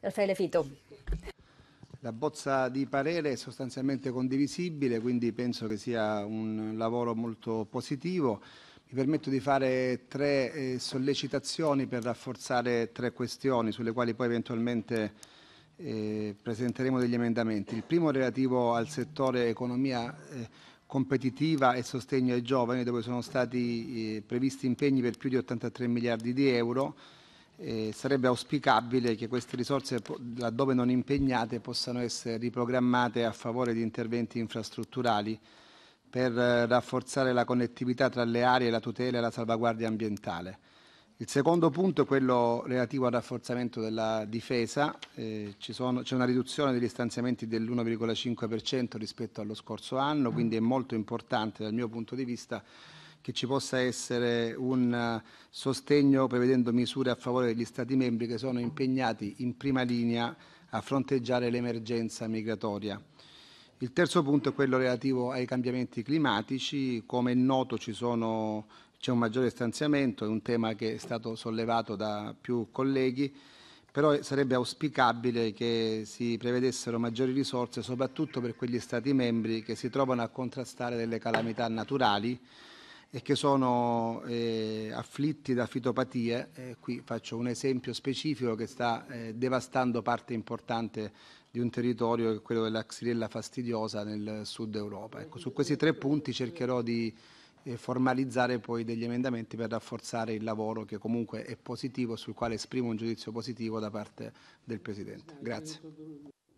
Raffaele Fito. La bozza di parere è sostanzialmente condivisibile, quindi penso che sia un lavoro molto positivo. Mi permetto di fare tre eh, sollecitazioni per rafforzare tre questioni sulle quali poi eventualmente eh, presenteremo degli emendamenti. Il primo relativo al settore economia eh, competitiva e sostegno ai giovani, dove sono stati previsti impegni per più di 83 miliardi di euro eh, sarebbe auspicabile che queste risorse, laddove non impegnate, possano essere riprogrammate a favore di interventi infrastrutturali per eh, rafforzare la connettività tra le aree, la tutela e la salvaguardia ambientale. Il secondo punto è quello relativo al rafforzamento della difesa. Eh, c'è una riduzione degli stanziamenti dell'1,5% rispetto allo scorso anno, quindi è molto importante dal mio punto di vista che ci possa essere un eh, sostegno prevedendo misure a favore degli Stati membri che sono impegnati in prima linea a fronteggiare l'emergenza migratoria. Il terzo punto è quello relativo ai cambiamenti climatici. Come è noto sono, c'è un maggiore stanziamento, è un tema che è stato sollevato da più colleghi, però sarebbe auspicabile che si prevedessero maggiori risorse soprattutto per quegli Stati membri che si trovano a contrastare delle calamità naturali e che sono eh, afflitti da fitopatie. Eh, qui faccio un esempio specifico che sta eh, devastando parte importante di un territorio che è quello della xylella fastidiosa nel sud Europa. Ecco, su questi tre punti cercherò di eh, formalizzare poi degli emendamenti per rafforzare il lavoro che comunque è positivo, sul quale esprimo un giudizio positivo da parte del Presidente. Grazie.